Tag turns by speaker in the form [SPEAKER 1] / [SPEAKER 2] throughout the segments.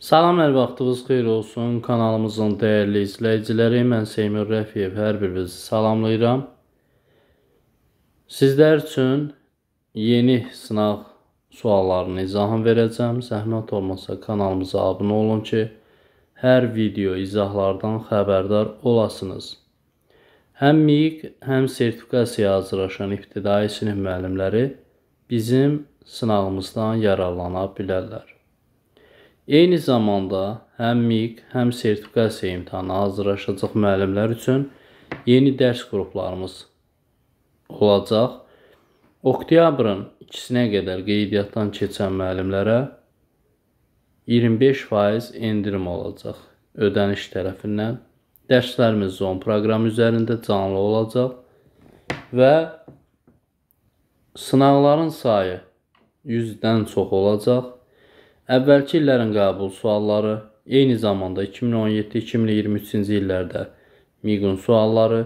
[SPEAKER 1] Salam, hər vaxtınız xeyir olsun. Kanalımızın dəyərli izləyiciləri, mən Seymur Rəfiyev hər birinizi salamlayıram. Sizlər üçün yeni sınaq suallarını izahını verəcəm. Zəhmət olmasa kanalımıza abunə olun ki, hər video izahlardan xəbərdar olasınız. Həm MİQ, həm sertifikasiya hazırlaşan ibtidai sinif müəllimləri bizim sınağımızdan yararlana bilərlər. Eyni zamanda həm MİQ, həm sertifikasiya imtahanına hazırlaşacaq müəllimlər üçün yeni dərs qruplarımız olacaq. Oktyabrın 2-sinə qədər qeydiyyatdan keçən müəllimlərə 25% endirim olacaq ödəniş tərəfindən. Dərslərimiz Zoom proqramı üzərində canlı olacaq və sınaqların sayı 100-dən çox olacaq. Əvvəlki illərin qəbul sualları, eyni zamanda 2017-2023-cü illərdə miqun sualları,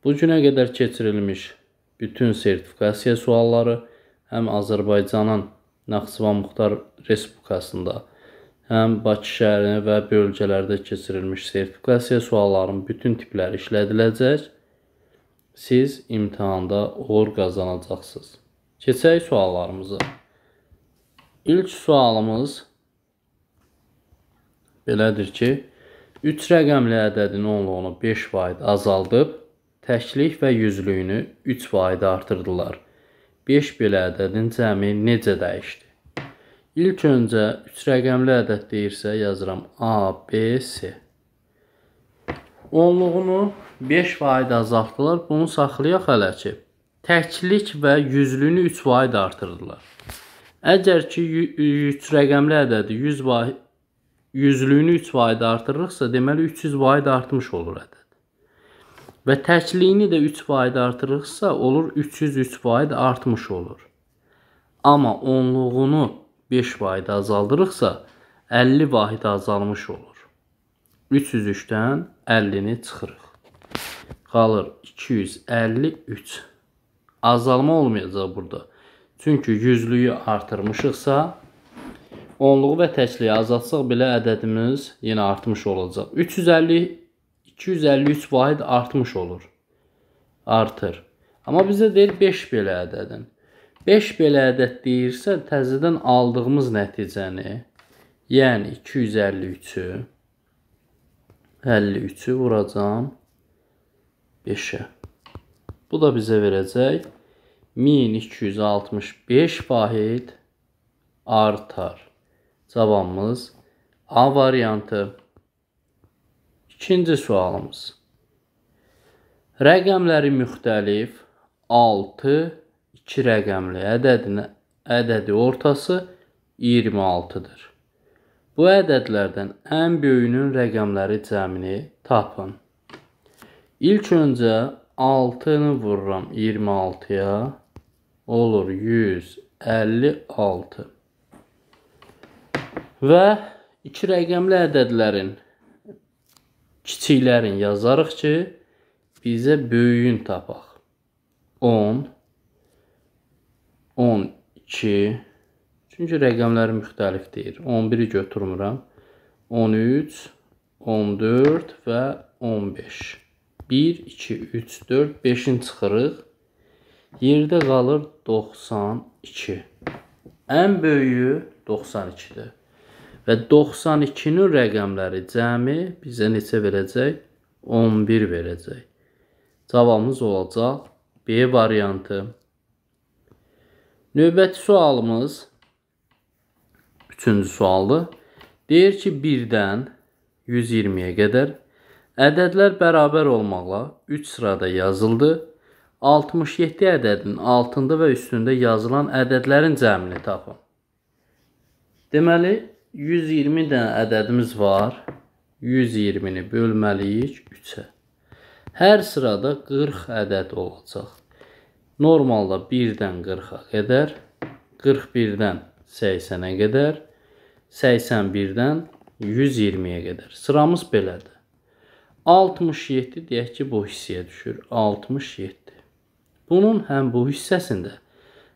[SPEAKER 1] bu günə qədər keçirilmiş bütün sertifikasiya sualları həm Azərbaycanın Naxçıvan Muxtar Respublikasında, həm Bakı şəhərinə və bölgələrdə keçirilmiş sertifikasiya suallarının bütün tipləri işlədiləcək siz imtahanda uğur qazanacaqsınız. Keçək suallarımıza. İlk sualımız belədir ki, 3 rəqəmli ədədin onluğunu 5 vaid azaldıb, təklik və yüzlüyünü 3 vaid artırdılar. 5 belə ədədin cəmi necə dəyişdi? İlk öncə 3 rəqəmli ədəd deyirsə, yazıram A, B, C. Onluğunu 5 vaid azaltdılar, bunu saxlayaq hələ ki. Təklik və yüzlüyünü 3 vaid artırdılar. Əgər ki 3 rəqəmli ədədi 100 yüzlüyünü 3 vaid artırırıqsa, deməli 300 vaid artmış olur ədəd. Və təkliyini də 3 vaid artırırıqsa, olur 303 vaid artmış olur. Amma onluğunu 5 vaid azaldırıqsa, 50 vahid azalmış olur. 303-dən 50-ni çıxırıq. Qalır 253. Azalma olmayacaq burada. Çünki yüzlüyü artırmışıqsa, onluğu və təkliyi azaltsaq belə ədədimiz yenə artmış olacaq. 350 253 vahid artmış olur. Artır. Amma bizə deyir 5 belə ədədin. 5 belə ədəd deyirsə, təzədən aldığımız nəticəni, yəni 253-ü 53-ü vuracam 5-ə. Bu da bizə verəcək 1265 vahid artar. Cavabımız A variantı. İkinci sualımız. Rəqəmləri müxtəlif 6 2 rəqəmli ədədinə ədədi ortası 26-dır. Bu ədədlərdən ən böyüyünün rəqəmləri cəmini tapın. İlk öncə 6-nı vururam 26-ya olur 156. Və iki rəqəmli ədədlərin kiçiklərin yazarıq ki, bizə böyüyün tapaq. 10 12 Çünki rəqəmlər müxtəlifdir. 11-i götürmürəm. 13, 14 və 15. 1, 2, 3, 4, 5-in çıxırıq. Yerdə qalır 92. Ən böyüyü 92-dir. Və 92-nin rəqəmləri cəmi bizə neçə verəcək? 11 verəcək. Cavabımız olacaq B variantı. Növbəti sualımız 3-cü sualdır. Deyir ki, 1-dən 120-yə qədər ədədlər bərabər olmaqla 3 sırada yazıldı 67 ədədinin altında və üstündə yazılan ədədlərin cəmini tapın. Deməli 120 dənə ədədimiz var. 120-ni bölməliyik 3-ə. Hər sırada 40 ədəd olacaq. Normalda 1-dən 40-a qədər, 41-dən 80-ə qədər, 81-dən 120-yə qədər. Sıramız belədir. 67 deyək ki, bu hissəyə düşür. 67. Bunun həm bu hissəsində,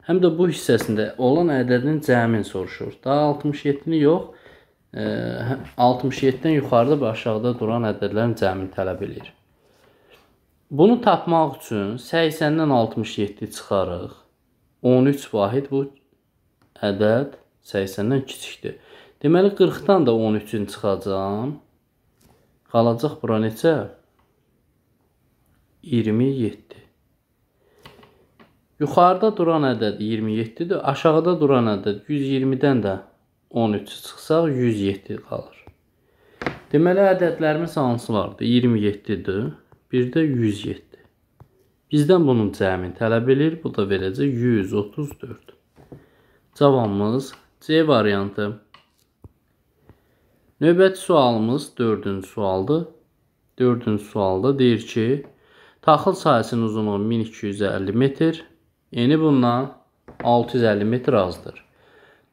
[SPEAKER 1] həm də bu hissəsində olan ədədin cəmin soruşur. Daha 67-ni yox, 67-dən e, hə, yuxarıda və aşağıda duran ədədlərin cəmini tələb eləyir. Bunu tapmaq üçün 80-dən 67 çıxarıq. 13 vahid bu ədəd 80-dən kiçikdir. Deməli 40-dan da 13-ünü çıxacağam. Qalacaq bura neçə? 27. Yuxarıda duran ədəd 27-dir, aşağıda duran ədəd 120-dən də 13 çıxsaq 107 qalır. Deməli ədədlərimiz hansılardır? 27-dir, bir də 107. Bizdən bunun cəmini tələb edir, bu da verəcək 134. Cavabımız C variantı. Növbəti sualımız 4-cü sualdır. 4-cü sualda deyir ki, taxıl sahəsinin uzunluğu 1250 metr, Eni yəni bundan 650 metr azdır.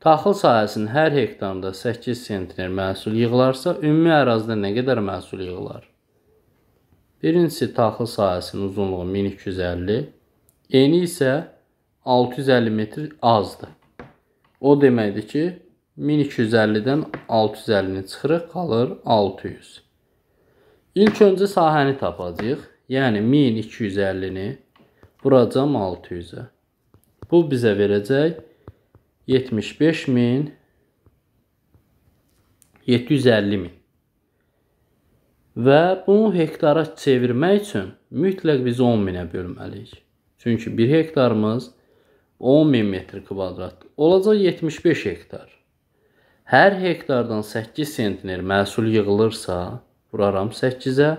[SPEAKER 1] Taxıl sahəsinin hər hektarında 8 sentner məhsul yığılarsa, ümumi ərazidə nə qədər məhsul yığılar? Birincisi taxıl sahəsinin uzunluğu 1250, eni isə 650 metr azdır. O deməkdir ki, 1250-dən 650-ni çıxırıq, qalır 600. İlk öncə sahəni tapacağıq, yəni 1250-ni vuracam 600-ə. Bu bizə verəcək 75000 750 min. Və bunu hektara çevirmək üçün mütləq biz 10 minə bölməliyik. Çünki 1 hektarımız 10 min metr kvadratdır. Olacaq 75 hektar. Hər hektardan 8 sentner məhsul yığılırsa, vuraram 8-ə,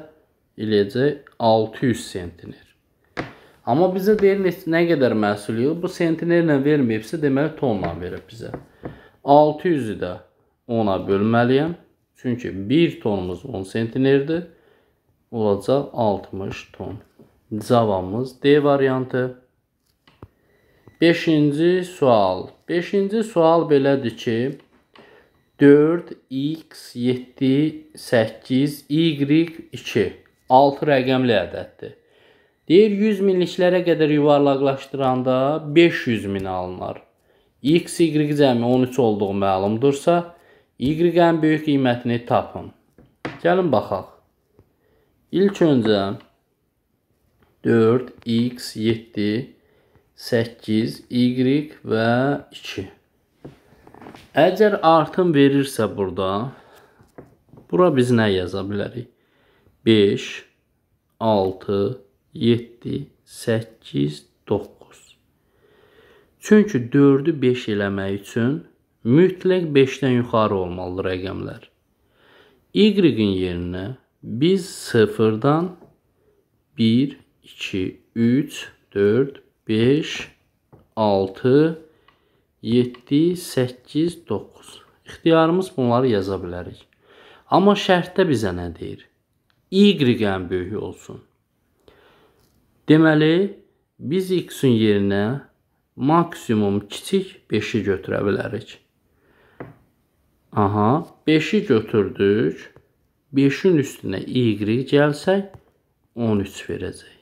[SPEAKER 1] eləyəcək 600 sentner. Amma bizə deyir nə qədər məhsul yığıb. Bu sentinerlə verməyibsə, deməli tonla verib bizə. 600-ü də 10-a bölməliyəm. Çünki 1 tonumuz 10 sentinerdir. Olacaq 60 ton. Cavabımız D variantı. 5-ci sual. 5-ci sual belədir ki, 4 x 7 8 y 2 6 rəqəmli ədəddir. Deyir 100 minliklərə qədər yuvarlaqlaşdıranda 500 min alınır. X, Y cəmi 13 olduğu məlumdursa, Y-ın böyük qiymətini tapın. Gəlin baxaq. İlk öncə 4, X, 7, 8, Y və 2. Əgər artım verirsə burada, bura biz nə yaza bilərik? 5, 6, 7. 7, 8, 9. Çünki 4-ü 5 eləmək üçün mütləq 5-dən yuxarı olmalı rəqəmlər. Y-in yerinə biz 0-dan 1, 2, 3, 4, 5, 6, 7, 8, 9. İxtiyarımız bunları yaza bilərik. Amma şərtdə bizə nə deyir? Y-ən böyük olsun. Deməli, biz x-in yerinə maksimum kiçik 5-i götürə bilərik. Aha, 5-i götürdük. 5-in üstünə y gəlsək 13 verəcək.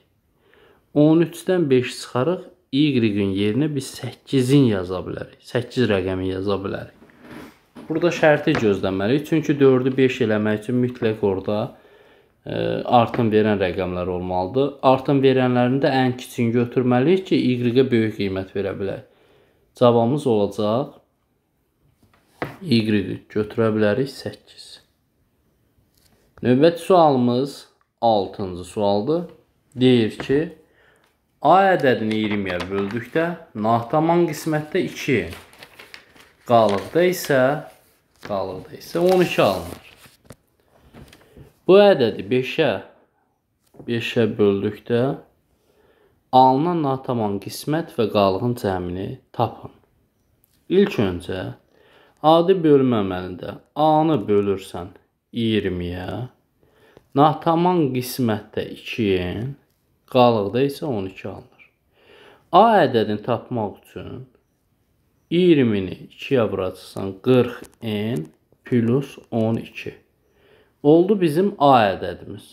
[SPEAKER 1] 13-dən 5 çıxarıq, y-in yerinə biz 8-in yaza bilərik. 8 rəqəmi yaza bilərik. Burada şərti gözləməliyik, çünki 4-ü 5 eləmək üçün mütləq orada artım verən rəqəmlər olmalıdır. Artım verənlərini də ən kiçiyini götürməliyik ki, y-ə böyük qiymət verə bilək. Cavabımız olacaq y götürə bilərik 8. Növbəti sualımız 6-cı sualdır. Deyir ki, A ədədini 20-yə böldükdə nahtaman qismətdə 2 qalıqda isə qalıqda isə 12 alınır. Bu ədədi 5-ə 5-ə böldükdə alınan nataman qismət və qalığın cəmini tapın. İlk öncə adi bölmə əməlində A-nı bölürsən 20-yə, nataman qismətdə 2-nin, qalıqda isə 12 alınır. A ədədini tapmaq üçün 20-ni 2-yə vuracaqsan 40n plus 12 oldu bizim A ədədimiz.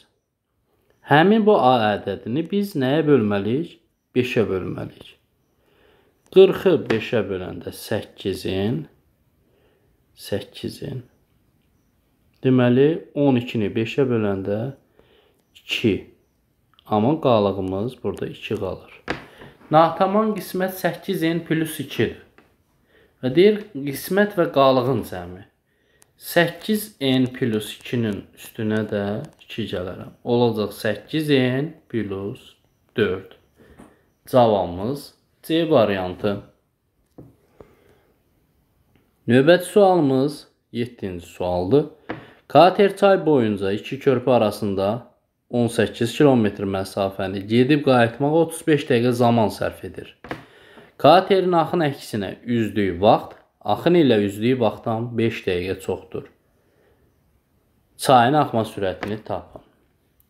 [SPEAKER 1] Həmin bu A ədədini biz nəyə bölməliyik? 5-ə bölməliyik. 40-ı 5-ə böləndə 8-in 8-in Deməli 12-ni 5-ə böləndə 2. Amma qalığımız burada 2 qalır. Nataman qismət 8n plus 2-dir. Və deyir qismət və qalığın cəmi. 8n plus 2-nin üstünə də 2 gələrəm. Olacaq 8n plus 4. Cavabımız C variantı. Növbəti sualımız 7-ci sualdır. Kater çay boyunca iki körpü arasında 18 kilometr məsafəni gedib qayıtmağa 35 dəqiqə zaman sərf edir. Katerin axın əksinə üzdüyü vaxt Axın ilə üzdüyü vaxtdan 5 dəqiqə çoxdur. Çayın axma sürətini tapın.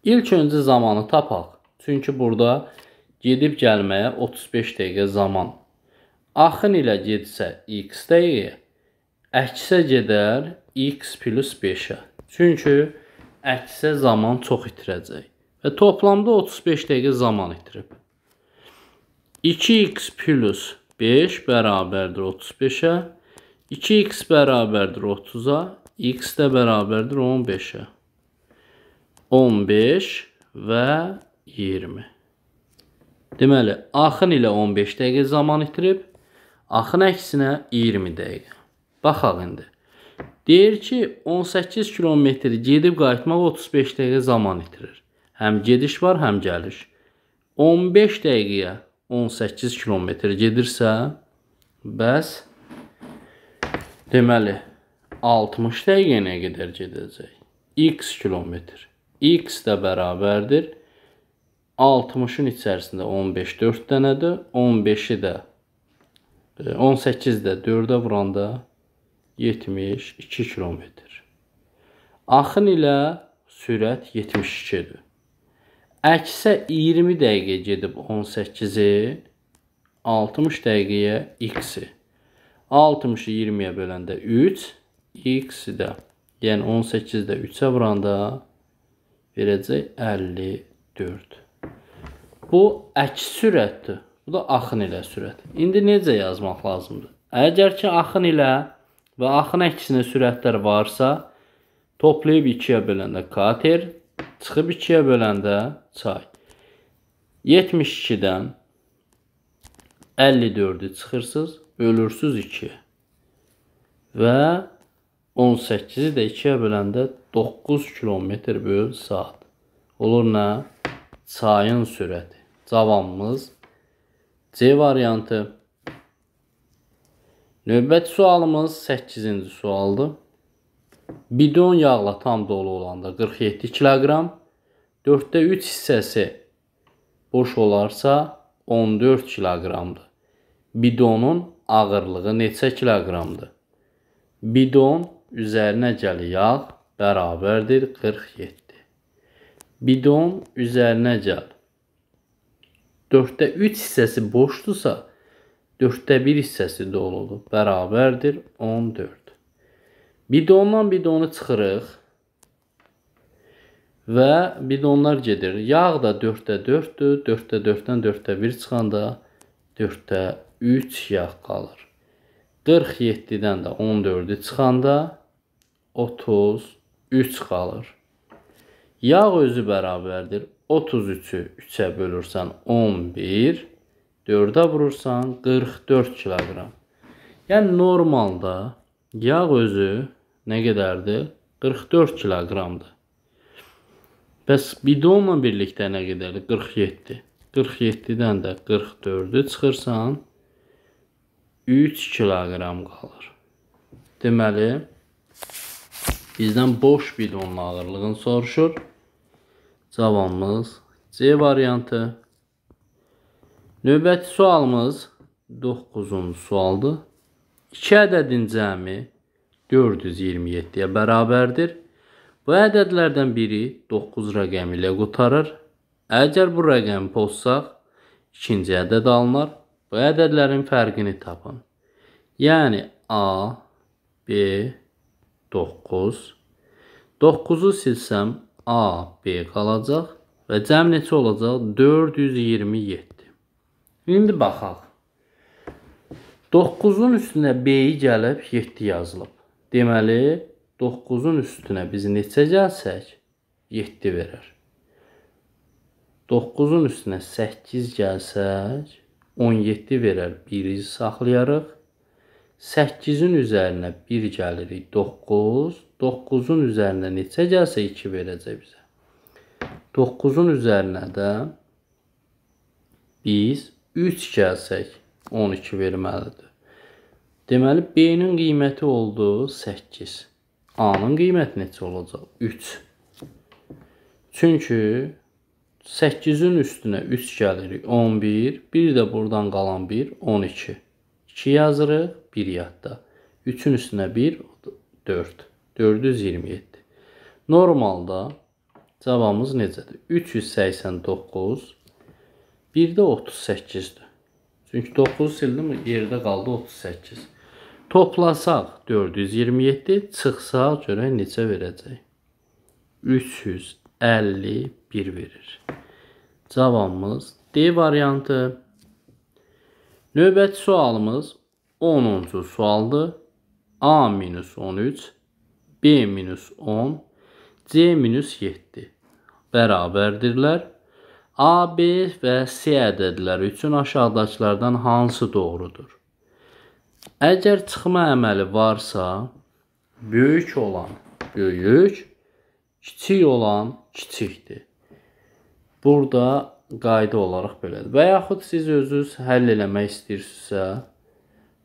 [SPEAKER 1] İlk öncə zamanı tapaq. Çünki burada gedib gəlməyə 35 dəqiqə zaman. Axın ilə getsə x dəqiqə, əksə gedər x plus 5-ə. Çünki əksə zaman çox itirəcək və toplamda 35 dəqiqə zaman itirib. 2x plus 5 bərabərdir 35-ə. 2x bərabərdir 30-a, x də bərabərdir 15-ə. 15 və 20. Deməli, axın ilə 15 dəqiqə zaman itirib, axın əksinə 20 dəqiqə. Baxaq indi. Deyir ki, 18 kilometri gedib qayıtmaq 35 dəqiqə zaman itirir. Həm gediş var, həm gəliş. 15 dəqiqəyə 18 kilometr gedirsə, bəs Deməli, 60 dəqiqəyə qədər gedəcək. X kilometr. X də bərabərdir. 60-ın içərisində 15 4 dənədir. 15-i də 18 e, də 4-ə vuranda 72 kilometr. Axın ilə sürət 72-dir. Əksə 20 dəqiqə gedib 18-i, 60 dəqiqəyə x-i. 60-ı 20-yə böləndə 3, x də, yəni 18-də 3-ə vuranda verəcək 54. Bu əks sürətdir. Bu da axın ilə sürət. İndi necə yazmaq lazımdır? Əgər ki, axın ilə və axın əksinə sürətlər varsa, toplayıb 2-yə böləndə kater, çıxıb 2-yə böləndə çay. 72-dən 54-ü çıxırsınız bölürsüz 2 və 18-i də 2-yə böləndə 9 km böl saat. Olur nə? Çayın sürəti. Cavabımız C variantı. Növbəti sualımız 8-ci sualdır. Bidon yağla tam dolu olanda 47 kiloqram, 4-də 3 hissəsi boş olarsa 14 kiloqramdır. Bidonun ağırlığı neçə kiloqramdır? Bidon üzərinə gəli yağ bərabərdir 47. Bidon üzərinə gəl. 4-də 3 hissəsi boşdursa, 4-də 1 hissəsi doludur. Bərabərdir 14. Bidondan bidonu çıxırıq və bidonlar gedir. Yağ da 4-də 4-dür. 4-də 4-dən 4-də 1 çıxanda 4-də 3 yağ qalır. 47-dən də 14-ü çıxanda 33 qalır. Yağ özü bərabərdir 33-ü 3-ə bölürsən 11, 4-ə vurursan 44 kiloqram. Yəni normalda yağ özü nə qədərdir? 44 kiloqramdır. Bəs bidonla birlikdə nə qədərdir? 47. 47-dən də 44-ü çıxırsan 3 kiloqram qalır. Deməli, bizdən boş bidonun ağırlığını soruşur. Cavabımız C variantı. Növbəti sualımız 9-cu sualdır. 2 ədədin cəmi 427-yə bərabərdir. Bu ədədlərdən biri 9 rəqəmi ilə qutarır. Əgər bu rəqəmi pozsaq, ikinci ədəd alınır. Bu ədədlərin fərqini tapın. Yəni A, B, 9. 9-u silsəm A, B qalacaq və cəm neçə olacaq? 427. İndi baxaq. 9-un üstünə B-yi gəlib 7 yazılıb. Deməli, 9-un üstünə biz neçə gəlsək? 7 verər. 9-un üstünə 8 gəlsək, 17 verər 1-i saxlayarıq. 8-in üzərinə 1 gəlirik 9. 9-un üzərinə neçə gəlsə 2 verəcək bizə. 9-un üzərinə də biz 3 gəlsək 12 verməlidir. Deməli, B-nin qiyməti oldu 8. A-nın qiyməti neçə olacaq? 3. Çünki 8-in üstünə 3 gəlirik 11, bir də buradan qalan 1, 12. 2 yazırıq, 1 yadda. 3-ün üstünə 1, 4. 427. Normalda cavabımız necədir? 389, bir də 38-dir. Çünki 9 sildim, yerdə qaldı 38. Toplasaq 427, çıxsaq görək necə verəcək? 351. 1 verir. Cavabımız D variantı. Növbəti sualımız 10-cu sualdır. A minus 13, B minus 10, C minus 7 bərabərdirlər. A, B və C ədədləri üçün aşağıdakılardan hansı doğrudur? Əgər çıxma əməli varsa, böyük olan böyük, kiçik olan kiçikdir. Burada qayda olaraq belədir. Və yaxud siz özünüz həll eləmək istəyirsinizsə,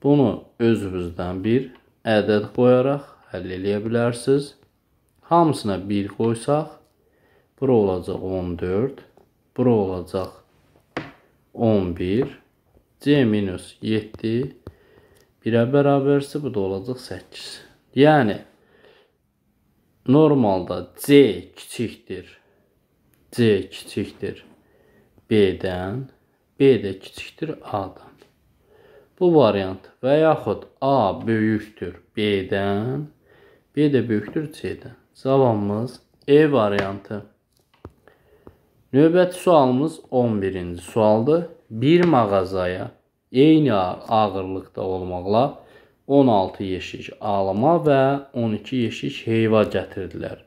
[SPEAKER 1] bunu özünüzdən bir ədəd qoyaraq həll eləyə bilərsiniz. Hamısına 1 qoysaq, bura olacaq 14, bura olacaq 11, c minus 7 1-ə bərabərsə, bu da olacaq 8. Yəni, normalda c kiçikdir C kiçikdir B-dən, B də kiçikdir A-dan. Bu variant və yaxud A böyükdür B-dən, B də böyükdür C-dən. Cavabımız E variantı. Növbəti sualımız 11-ci sualdır. Bir mağazaya eyni ağırlıqda olmaqla 16 yeşik alma və 12 yeşik heyva gətirdilər.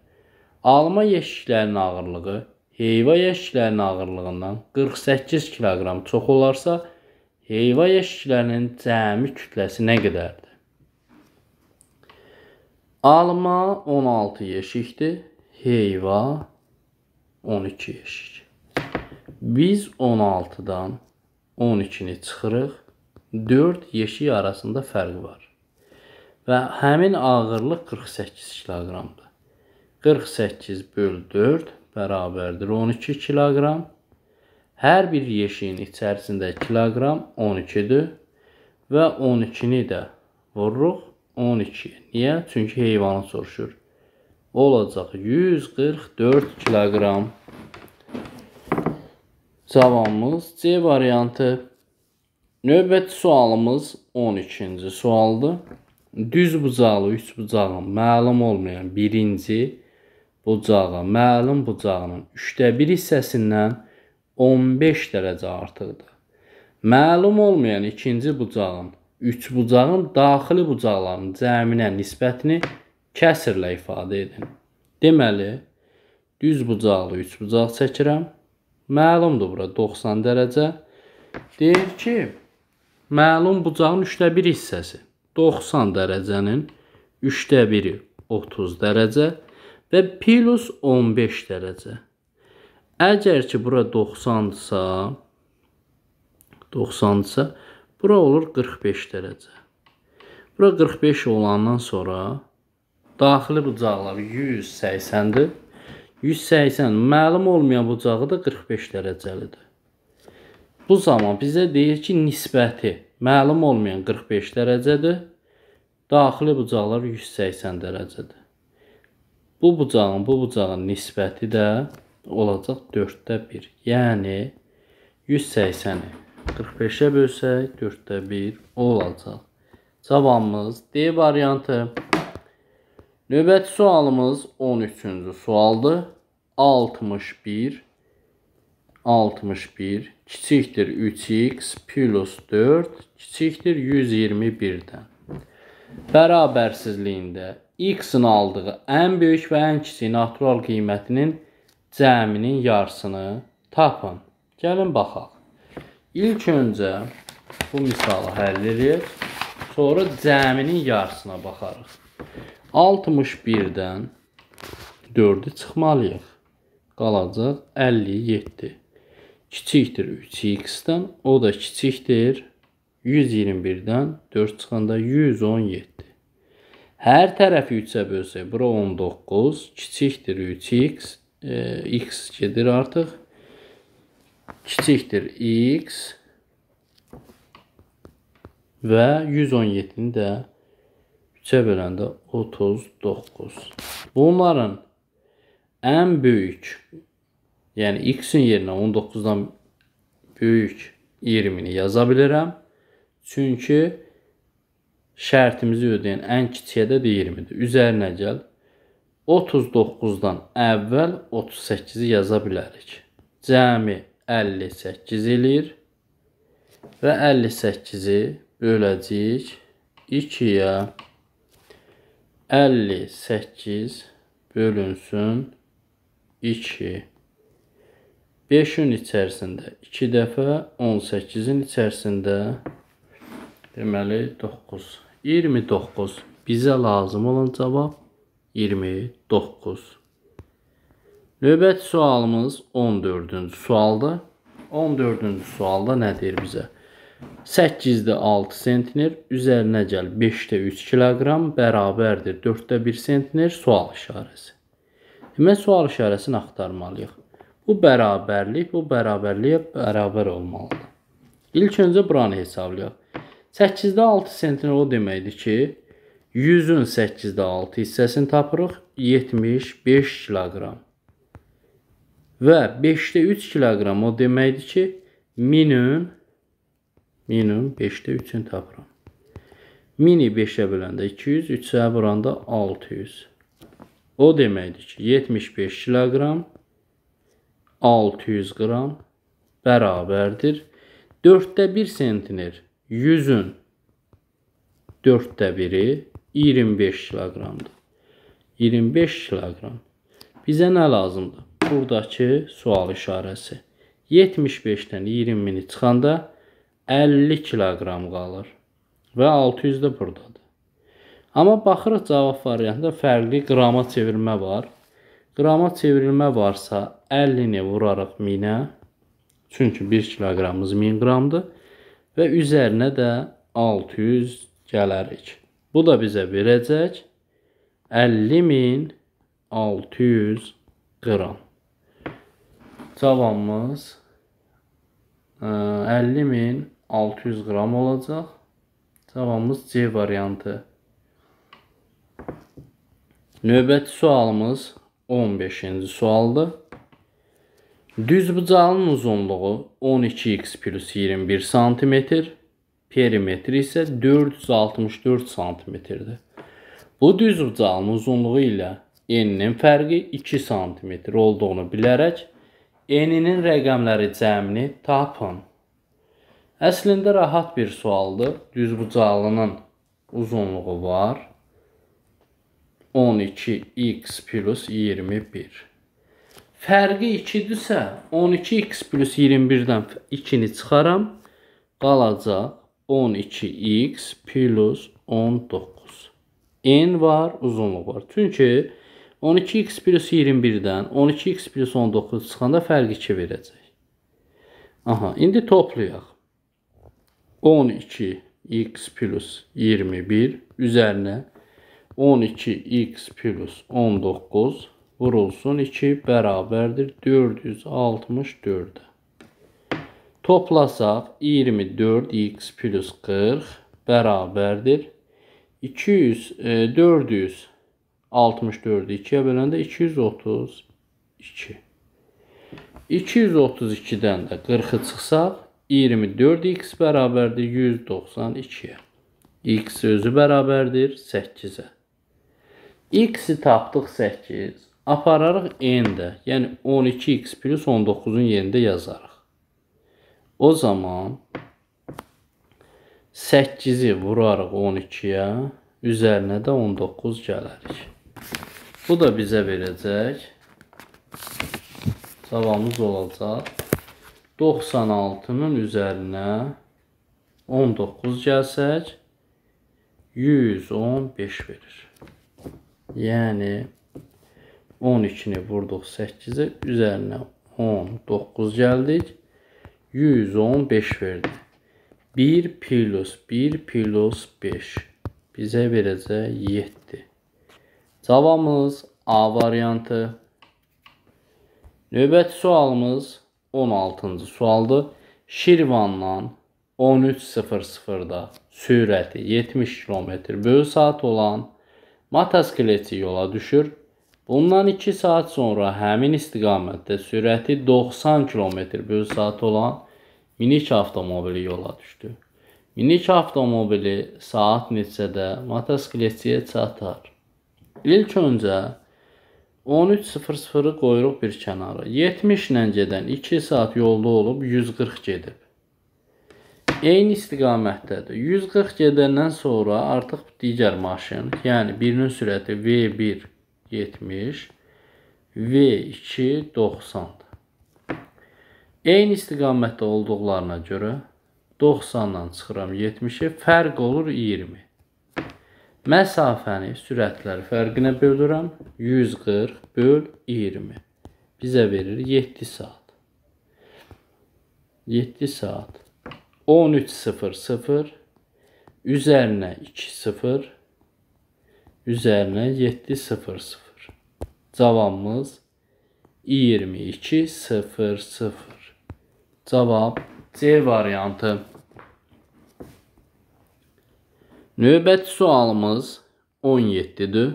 [SPEAKER 1] Alma yeşiklərinin ağırlığı heyva yeşiklərinin ağırlığından 48 kiloqram çox olarsa, heyva yeşiklərinin cəmi kütləsi nə qədərdir? Alma 16 yeşikdir, heyva 12 yeşik. Biz 16-dan 12-ni çıxırıq, 4 yeşik arasında fərq var. Və həmin ağırlıq 48 kiloqramdır. 48 böl 4 bərabərdir 12 kiloqram. Hər bir yeşiyin içərisində kiloqram 12-dir və 12-ni də vururuq 12. Niyə? Çünki heyvanı soruşur. Olacaq 144 kiloqram. Cavabımız C variantı. Növbəti sualımız 12-ci sualdır. Düz bucaqlı üç bucağın məlum olmayan birinci bucağı, məlum bucağının 3də 1 hissəsindən 15 dərəcə artıqdır. Məlum olmayan ikinci bucağın, üç bucağın daxili bucaqlarının cəminə nisbətini kəsrlə ifadə edin. Deməli, düz bucaqlı 3 bucaq çəkirəm. Məlumdur bura 90 dərəcə. Deyir ki, məlum bucağın 3də 1 hissəsi 90 dərəcənin 3də 1-i 30 dərəcə və plus 15 dərəcə. Əgər ki, bura 90-dırsa, 90-dırsa, bura olur 45 dərəcə. Bura 45 olandan sonra daxili bucaqlar 180-dir. 180 məlum olmayan bucağı da 45 dərəcəlidir. Bu zaman bizə deyir ki, nisbəti məlum olmayan 45 dərəcədir. Daxili bucaqlar 180 dərəcədir. Bu bucağın bu bucağın nisbəti də olacaq 4-də 1. Yəni 180-i 45-ə bölsək 4-də 1 olacaq. Cavabımız D variantı. Növbəti sualımız 13-cü sualdır. 61 61 kiçikdir 3x plus 4 kiçikdir 121-dən. Bərabərsizliyində X-in aldığı ən böyük və ən kiçik natural qiymətinin cəminin yarısını tapın. Gəlin baxaq. İlk öncə bu misalı həll edək. Sonra cəminin yarısına baxarıq. 61-dən 4-ü çıxmalıyıq. Qalacaq 57. Kiçikdir 3x-dən, o da kiçikdir 121-dən 4 çıxanda 117. Hər tərəfi 3-ə bölsək, bura 19, kiçikdir 3x, e, x gedir artıq. Kiçikdir x və 117-ni də 3-ə böləndə 39. Bunların ən böyük, yəni x-in yerinə 19-dan böyük 20-ni yaza bilərəm. Çünki şərtimizi ödəyən ən kiçiyə də 20-dir. Üzərinə gəl. 39-dan əvvəl 38-i yaza bilərik. Cəmi 58 eləyir. Və 58-i böləcəyik 2-yə. 58 bölünsün 2. 5-ün içərisində 2 dəfə, 18-in içərisində Deməli 9. 29. Bizə lazım olan cavab 29. Növbəti sualımız 14-cü sualdır. 14-cü sualda nə deyir bizə? 8-də 6 sentner üzərinə gəl 5-də 3 kiloqram bərabərdir 4-də 1 sentner sual işarəsi. Demək sual işarəsini axtarmalıyıq. Bu bərabərlik bu bərabərliyə bərabər olmalıdır. İlk öncə buranı hesablayaq. 8-də 6 sentin o deməkdir ki, 100-ün 8-də 6 hissəsini tapırıq 75 kiloqram. Və 5-də 3 kiloqram o deməkdir ki, 1000-ün 1000-ün 5-də 3-ünü tapıram. 1000-i 5-ə böləndə 200, 3-ə vuranda 600. O deməkdir ki, 75 kiloqram 600 qram bərabərdir 4-də 1 sentiner 100-ün 4də 1-i 25 kiloqramdır. 25 kiloqram. Bizə nə lazımdır? Buradakı sual işarəsi. 75-dən 20-ni çıxanda 50 kiloqram qalır və 600 də buradadır. Amma baxırıq cavab variantında fərqli qrama çevirmə var. Qrama çevrilmə varsa 50-ni vurarıq 1000-ə. Çünki 1 kiloqramımız 1000 qramdır və üzərinə də 600 gələrik. Bu da bizə verəcək 50600 qram. Cavabımız 50600 qram olacaq. Cavabımız C variantı. Növbəti sualımız 15-ci sualdır. Düzbucağın uzunluğu 12x plus 21 sm, perimetri isə 464 sm-dir. Bu düzbucağın uzunluğu ilə n-nin fərqi 2 sm olduğunu bilərək n-nin rəqəmləri cəmini tapın. Əslində rahat bir sualdır. Düzbucağının uzunluğu var 12x plus 21. Fərqi 2-dirsə, 12x plus 21-dən 2-ni çıxaram. Qalacaq 12x plus 19. N var, uzunluq var. Çünki 12x plus 21-dən 12x plus 19 çıxanda fərq 2 verəcək. Aha, indi toplayaq. 12x plus 21 üzərinə 12x plus 19 vurulsun 2 bərabərdir 464-ə. Toplasaq 24x plus 40 bərabərdir 200, e, 464-ü 2-yə böləndə 232. 232-dən də 40-ı çıxsaq 24x bərabərdir 192-yə. x özü bərabərdir 8-ə. x-i tapdıq 8 apararıq n-də, yəni 12x plus 19-un yerində yazarıq. O zaman 8-i vurarıq 12-yə, üzərinə də 19 gələrik. Bu da bizə verəcək, cavabımız olacaq 96-nın üzərinə 19 gəlsək, 115 verir. Yəni, 12-ni vurduq 8-ə, üzərinə 10, 9 gəldik. 115 verdi. 1 plus 1 plus 5 bizə verəcək 7. Cavabımız A variantı. Növbəti sualımız 16-cı sualdır. Şirvandan 13.00-da sürəti 70 km/s olan motosikletçi yola düşür Bundan 2 saat sonra həmin istiqamətdə sürəti 90 km/saat olan minik avtomobili yola düşdü. Minik avtomobili saat neçədə motosikletçiyə çatar? İlk öncə 13:00-ı qoyuruq bir kənara. 70 ilə gedən 2 saat yolda olub 140 gedib. Eyni istiqamətdədir. 140 gedəndən sonra artıq digər maşın, yəni birinin sürəti V1 70 V2 90 Eyni istiqamətdə olduqlarına görə 90-dan çıxıram 70-i, fərq olur 20. Məsafəni sürətləri fərqinə bölürəm. 140 böl 20 bizə verir 7 saat. 7 saat. 13.00 üzərinə 2.0 üzərinə 7.00 Cavabımız 22.00. Cavab C variantı. Növbəti sualımız 17-dir.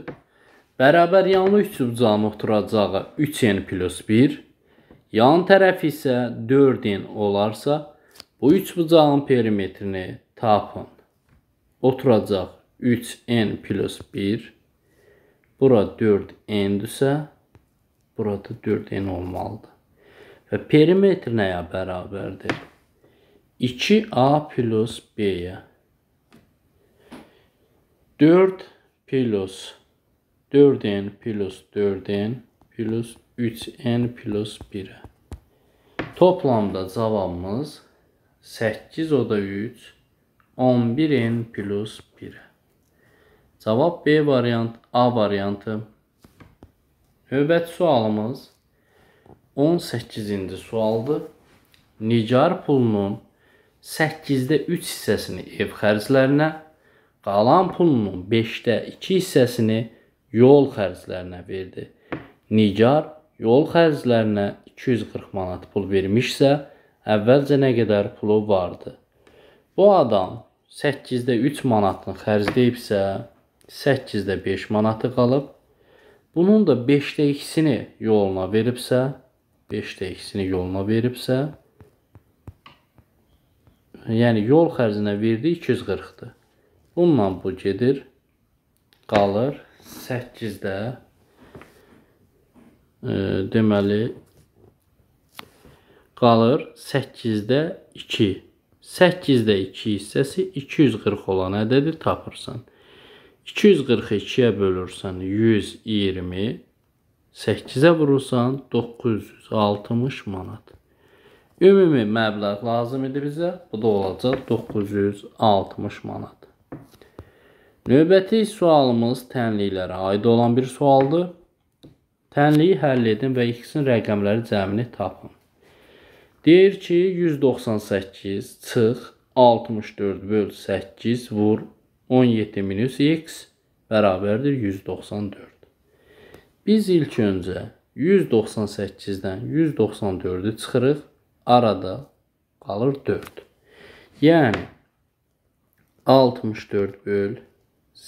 [SPEAKER 1] Bərabər yanlı üçbucağın oturacağı 3n plus 1, yan tərəfi isə 4n olarsa, bu üçbucağın perimetrini tapın. Oturacaq 3n plus 1 Bura 4n-dürsə, burada 4n olmalıdır. Və perimetr nəyə bərabərdir? 2a plus b-yə. 4 plus 4n plus 4n plus 3n plus 1-ə. Toplamda cavabımız 8 oda 3, 11n plus 1-ə. Cavab B variant, A variantı. Növbəti sualımız 18-ci sualdır. Nicar pulunun 8-də 3 hissəsini ev xərclərinə, qalan pulunun 5-də 2 hissəsini yol xərclərinə verdi. Nicar yol xərclərinə 240 manat pul vermişsə, əvvəlcə nə qədər pulu vardı? Bu adam 8-də 3 manatını xərcləyibsə, 8-də 5 manatı qalıb. Bunun da 5-də 2-sini yoluna veribsə, 5-də 2-sini yoluna veribsə, yəni yol xərcinə verdi 240-dır. Bununla bu gedir. Qalır 8-də e, deməli qalır 8-də 2. 8-də 2 hissəsi 240 olan ədədi tapırsan. 242-yə bölürsən 120, 8-ə vurursan 960 manat. Ümumi məbləğ lazım idi bizə. Bu da olacaq 960 manat. Növbəti sualımız tənliklərə aid olan bir sualdır. Tənliyi həll edin və ikisinin rəqəmləri cəmini tapın. Deyir ki, 198 çıx 64 böl 8 vur 17 minus x bərabərdir 194. Biz ilk öncə 198-dən 194-ü çıxırıq, arada qalır 4. Yəni 64 böl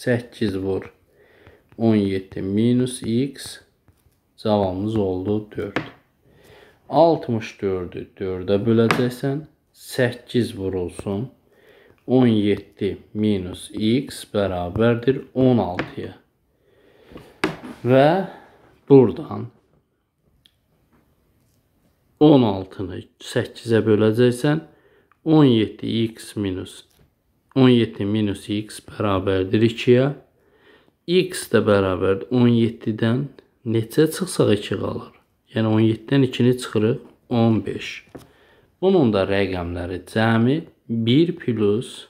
[SPEAKER 1] 8 vur 17 minus x cavabımız oldu 4. 64-ü 4-ə böləcəksən, 8 vurulsun 4. 17 minus x bərabərdir 16-ya. Və buradan 16-nı 8-ə böləcəksən. 17x minus 17 minus x bərabərdir 2-yə. x də bərabərdir 17-dən neçə çıxsaq 2 qalır. Yəni 17-dən 2-ni çıxırıq 15. Bunun da rəqəmləri cəmi 15. 1 plus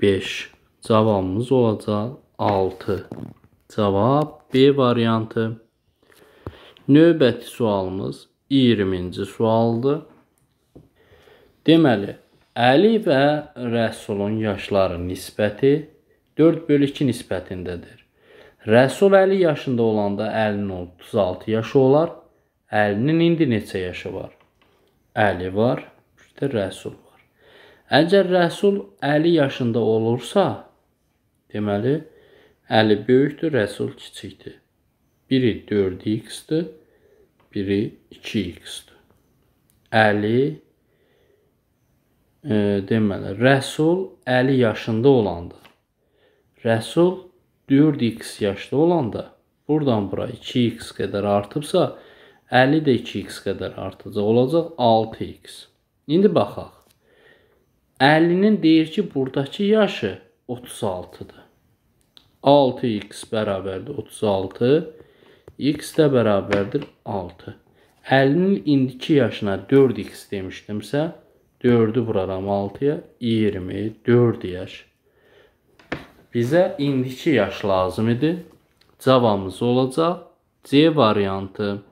[SPEAKER 1] 5 cavabımız olacaq 6. Cavab B variantı. Növbəti sualımız 20-ci sualdır. Deməli, Əli və Rəsulun yaşları nisbəti 4 bölü 2 nisbətindədir. Rəsul Əli yaşında olanda Əlinin 36 yaşı olar. Əlinin indi neçə yaşı var? Əli var, bir də rəsul var. Əgər rəsul 50 yaşında olursa, deməli Əli böyükdür, rəsul kiçikdir. Biri 4x-dir, biri 2x-dir. Əli e, deməli rəsul 50 yaşında olandır. Rəsul 4x yaşda olanda buradan bura 2x qədər artıbsa, 50 də 2x qədər artacaq. Olacaq 6x. İndi baxaq. 50-nin deyir ki, buradakı yaşı 36-dır. 6x bərabərdir 36, x də bərabərdir 6. 50-nin indiki yaşına 4x demişdimsə, 4-ü vuraram 6-ya, 24 yaş. Bizə indiki yaş lazım idi. Cavabımız olacaq C variantı.